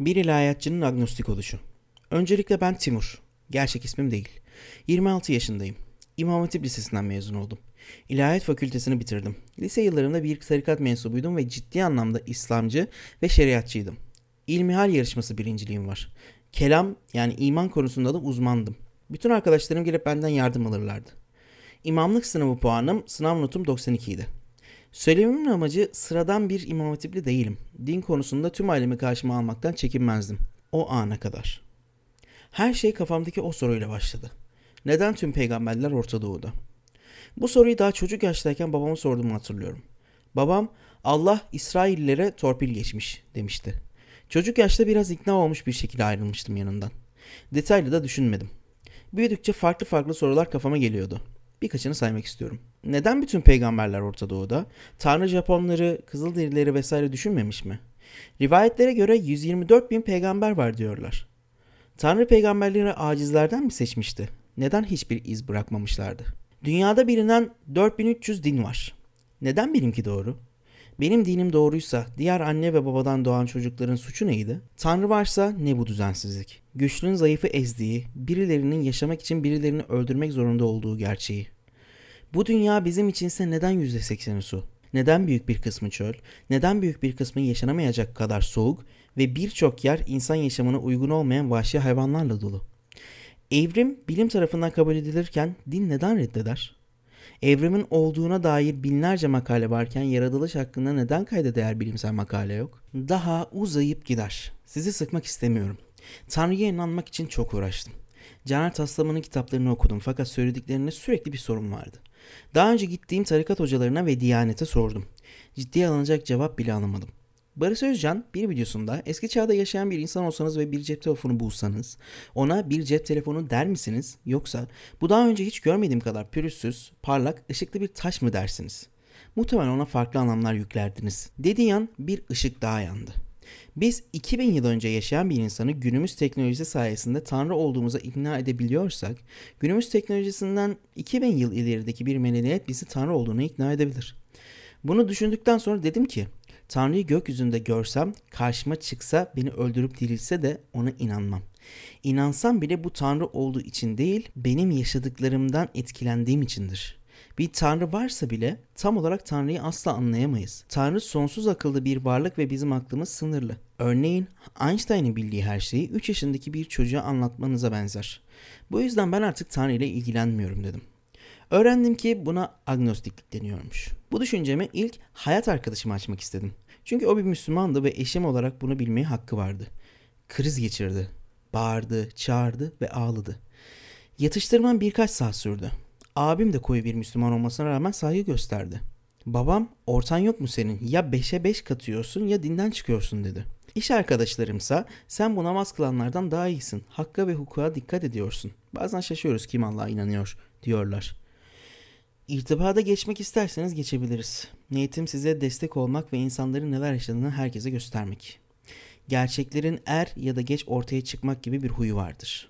Bir ilahiyatçının agnostik oluşu. Öncelikle ben Timur. Gerçek ismim değil. 26 yaşındayım. İmam Hatip Lisesi'nden mezun oldum. İlahiyat fakültesini bitirdim. Lise yıllarımda bir tarikat mensubuydum ve ciddi anlamda İslamcı ve şeriatçıydım. İlmihal yarışması birinciliğim var. Kelam yani iman konusunda da uzmandım. Bütün arkadaşlarım gelip benden yardım alırlardı. İmamlık sınavı puanım sınav notum 92 idi. Söylememin amacı sıradan bir imam hatipli değilim. Din konusunda tüm ailemi karşıma almaktan çekinmezdim. O ana kadar. Her şey kafamdaki o soruyla başladı. Neden tüm peygamberler Orta Doğu'da? Bu soruyu daha çocuk yaştayken babama sorduğumu hatırlıyorum. Babam Allah İsrail'lere torpil geçmiş demişti. Çocuk yaşta biraz ikna olmuş bir şekilde ayrılmıştım yanından. Detaylı da düşünmedim. Büyüdükçe farklı farklı sorular kafama geliyordu birkaçını saymak istiyorum. Neden bütün peygamberler Orta Doğu'da? Tanrı Japonları, Kızılderilileri vesaire düşünmemiş mi? Rivayetlere göre 124 bin peygamber var diyorlar. Tanrı peygamberleri acizlerden mi seçmişti? Neden hiçbir iz bırakmamışlardı? Dünyada bilinen 4300 din var. Neden benimki doğru? Benim dinim doğruysa diğer anne ve babadan doğan çocukların suçu neydi? Tanrı varsa ne bu düzensizlik? Güçlünün zayıfı ezdiği, birilerinin yaşamak için birilerini öldürmek zorunda olduğu gerçeği. Bu dünya bizim içinse neden %80'i su? Neden büyük bir kısmı çöl? Neden büyük bir kısmı yaşanamayacak kadar soğuk ve birçok yer insan yaşamına uygun olmayan vahşi hayvanlarla dolu? Evrim bilim tarafından kabul edilirken din neden reddeder? Evrimin olduğuna dair binlerce makale varken yaratılış hakkında neden kayda değer bilimsel makale yok? Daha uzayıp gider. Sizi sıkmak istemiyorum. Tanrı'ya inanmak için çok uğraştım. Caner Taslaman'ın kitaplarını okudum fakat söylediklerinde sürekli bir sorun vardı. Daha önce gittiğim tarikat hocalarına ve diyanete sordum. Ciddiye alınacak cevap bile alamadım. Barış Özcan bir videosunda eski çağda yaşayan bir insan olsanız ve bir cep telefonu bulsanız ona bir cep telefonu der misiniz yoksa bu daha önce hiç görmediğim kadar pürüzsüz, parlak, ışıklı bir taş mı dersiniz? Muhtemelen ona farklı anlamlar yüklerdiniz. Dediği an bir ışık daha yandı. Biz 2000 yıl önce yaşayan bir insanı günümüz teknolojisi sayesinde tanrı olduğumuza ikna edebiliyorsak, günümüz teknolojisinden 2000 yıl ilerideki bir medeniyet bizi tanrı olduğunu ikna edebilir. Bunu düşündükten sonra dedim ki, Tanrı'yı gökyüzünde görsem, karşıma çıksa, beni öldürüp dirilse de ona inanmam. İnansam bile bu Tanrı olduğu için değil, benim yaşadıklarımdan etkilendiğim içindir. Bir Tanrı varsa bile tam olarak Tanrı'yı asla anlayamayız. Tanrı sonsuz akıllı bir varlık ve bizim aklımız sınırlı. Örneğin Einstein'ın bildiği her şeyi 3 yaşındaki bir çocuğa anlatmanıza benzer. Bu yüzden ben artık Tanrı ile ilgilenmiyorum dedim. Öğrendim ki buna agnostiklik deniyormuş. Bu düşüncemi ilk hayat arkadaşıma açmak istedim. Çünkü o bir Müslümandı ve eşim olarak bunu bilmeye hakkı vardı. Kriz geçirdi. Bağırdı, çağırdı ve ağladı. Yatıştırmam birkaç saat sürdü. Abim de koyu bir Müslüman olmasına rağmen saygı gösterdi. Babam ortan yok mu senin ya beşe beş katıyorsun ya dinden çıkıyorsun dedi. İş arkadaşlarımsa sen bu namaz kılanlardan daha iyisin. Hakka ve hukuka dikkat ediyorsun. Bazen şaşıyoruz kim Allah'a inanıyor diyorlar. İrtibada geçmek isterseniz geçebiliriz. Niyetim size destek olmak ve insanların neler yaşadığını herkese göstermek. Gerçeklerin er ya da geç ortaya çıkmak gibi bir huyu vardır.